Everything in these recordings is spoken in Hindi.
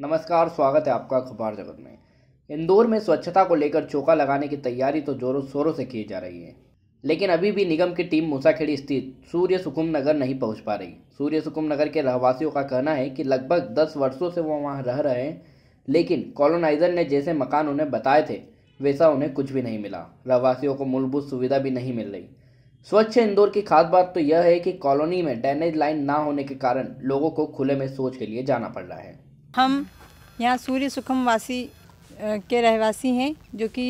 नमस्कार स्वागत है आपका अखबार जगत में इंदौर में स्वच्छता को लेकर चौका लगाने की तैयारी तो जोरों शोरों से की जा रही है लेकिन अभी भी निगम की टीम मूसाखेड़ी स्थित सूर्य सुकुम नगर नहीं पहुंच पा रही सूर्य सुकुम नगर के रहवासियों का कहना है कि लगभग दस वर्षों से वो वहाँ रह रहे हैं लेकिन कॉलोनाइजर ने जैसे मकान उन्हें बताए थे वैसा उन्हें कुछ भी नहीं मिला रहवासियों को मूलभूत सुविधा भी नहीं मिल रही स्वच्छ इंदौर की खास बात तो यह है कि कॉलोनी में ड्रेनेज लाइन ना होने के कारण लोगों को खुले में सोच के लिए जाना पड़ रहा है हम यहाँ सूर्य सुखम वासी के रहवासी हैं जो कि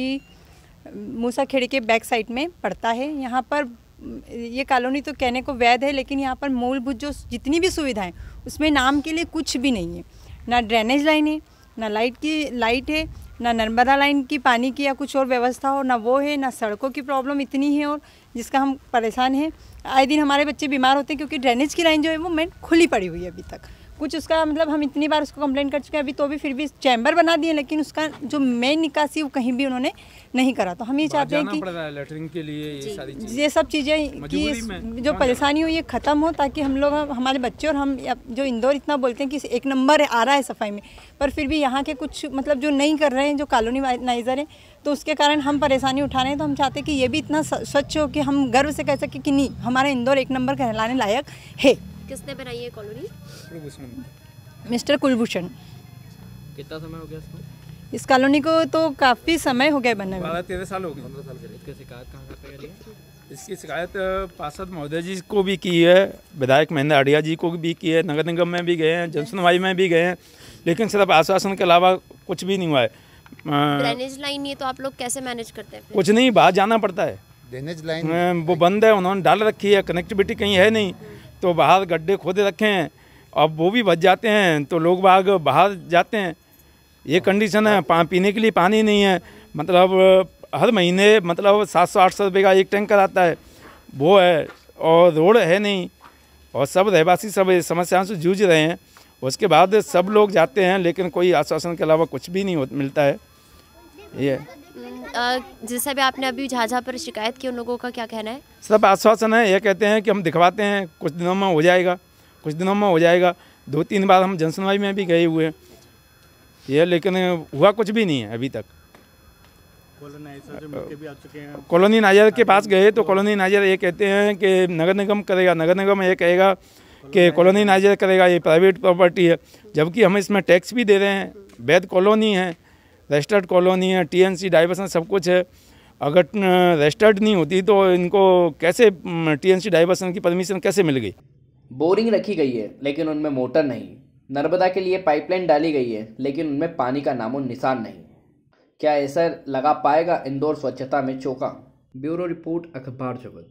मूसा खेड़ी के बैक साइड में पड़ता है यहाँ पर ये कॉलोनी तो कहने को वैध है लेकिन यहाँ पर मूलभूत जो जितनी भी सुविधाएं उसमें नाम के लिए कुछ भी नहीं है ना ड्रेनेज लाइन है ना लाइट की लाइट है ना नर्मदा लाइन की पानी की या कुछ और व्यवस्था हो ना वो है ना सड़कों की प्रॉब्लम इतनी है और जिसका हम परेशान हैं आए दिन हमारे बच्चे बीमार होते हैं क्योंकि ड्रेनेज की लाइन जो है वो मेन खुली पड़ी हुई है अभी तक कुछ उसका मतलब हम इतनी बार उसको कंप्लेन कर चुके हैं अभी तो भी फिर भी चैम्बर बना दिए लेकिन उसका जो मेन निकासी वो कहीं भी उन्होंने नहीं करा तो हम ये चाहते हैं कि के लिए ये सारी ये सब चीज़ें कि जो परेशानी हो ये ख़त्म हो ताकि हम लोग हमारे बच्चे और हम जो इंदौर इतना बोलते हैं कि एक नंबर आ रहा है सफाई में पर फिर भी यहाँ के कुछ मतलब जो नहीं कर रहे हैं जो कॉलोनी नाइज़र हैं तो उसके कारण हम परेशानी उठा रहे हैं तो हम चाहते हैं कि ये भी इतना स्वच्छ हो कि हम गर्व से कह सकें कि नहीं हमारा इंदौर एक नंबर कहलाने लायक है किसने बनाई है कॉलोनी मिस्टर कुलभूषण कितना समय हो गया इसको इस कॉलोनी को तो काफ़ी समय हो गया बनने में बारह तेरह साल हो गए इसकी शिकायत पार्षद महोदय जी को भी की है विधायक महेंद्र आडिया जी को भी की है नगर निगम में भी गए हैं जनसुनवाई में भी गए हैं लेकिन सिर्फ आश्वासन के अलावा कुछ भी नहीं हुआ है ड्रेनेज लाइन है तो आप लोग कैसे मैनेज करते हैं कुछ नहीं बाहर जाना पड़ता है ड्रेनेज लाइन वो बंद है उन्होंने डाल रखी है कनेक्टिविटी कहीं है नहीं तो बाहर गड्ढे खोदे रखे हैं अब वो भी बच जाते हैं तो लोग बाग बाहर जाते हैं ये कंडीशन हाँ। है पा पीने के लिए पानी नहीं है मतलब हर महीने मतलब सात सौ आठ सौ रुपये का एक टैंकर आता है वो है और रोड है नहीं और सब रहवासी सब समस्याओं से जूझ रहे हैं उसके बाद सब लोग जाते हैं लेकिन कोई आश्वासन के अलावा कुछ भी नहीं हो, मिलता है ये जैसे भी आपने अभी झाझा पर शिकायत की उन लोगों का क्या कहना है सब आश्वासन है ये कहते हैं कि हम दिखवाते हैं कुछ दिनों में हो जाएगा कुछ दिनों में हो जाएगा दो तीन बार हम जनसुनवाई में भी गए हुए हैं ये लेकिन हुआ कुछ भी नहीं है अभी तक कॉलोनी नाजर के पास गए तो कॉलोनी नाजर ये कहते हैं कि नगर निगम करेगा नगर निगम ये कहेगा कि कॉलोनी नाजर करेगा ये प्राइवेट प्रॉपर्टी है जबकि हम इसमें टैक्स भी दे रहे हैं वैध कॉलोनी है रजिस्टर्ड कॉलोनी है टीएनसी डाइवर्सन सब कुछ है अगर रजिस्टर्ड नहीं होती तो इनको कैसे टीएनसी डाइवर्सन की परमिशन कैसे मिल गई बोरिंग रखी गई है लेकिन उनमें मोटर नहीं नर्मदा के लिए पाइपलाइन डाली गई है लेकिन उनमें पानी का नामो निशान नहीं क्या ऐसा लगा पाएगा इंदौर स्वच्छता में चौका ब्यूरो रिपोर्ट अखबार जगत